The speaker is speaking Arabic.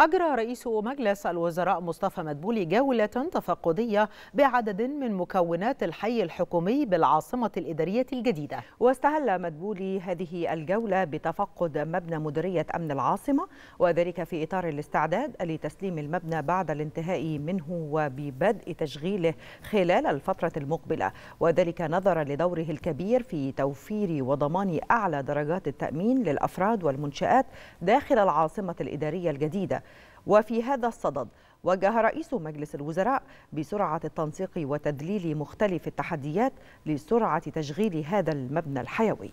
أجرى رئيس مجلس الوزراء مصطفى مدبولي جولة تفقدية بعدد من مكونات الحي الحكومي بالعاصمة الإدارية الجديدة واستهل مدبولي هذه الجولة بتفقد مبنى مديرية أمن العاصمة وذلك في إطار الاستعداد لتسليم المبنى بعد الانتهاء منه وببدء تشغيله خلال الفترة المقبلة وذلك نظرا لدوره الكبير في توفير وضمان أعلى درجات التأمين للأفراد والمنشآت داخل العاصمة الإدارية الجديدة وفي هذا الصدد وجه رئيس مجلس الوزراء بسرعة التنسيق وتدليل مختلف التحديات لسرعة تشغيل هذا المبنى الحيوي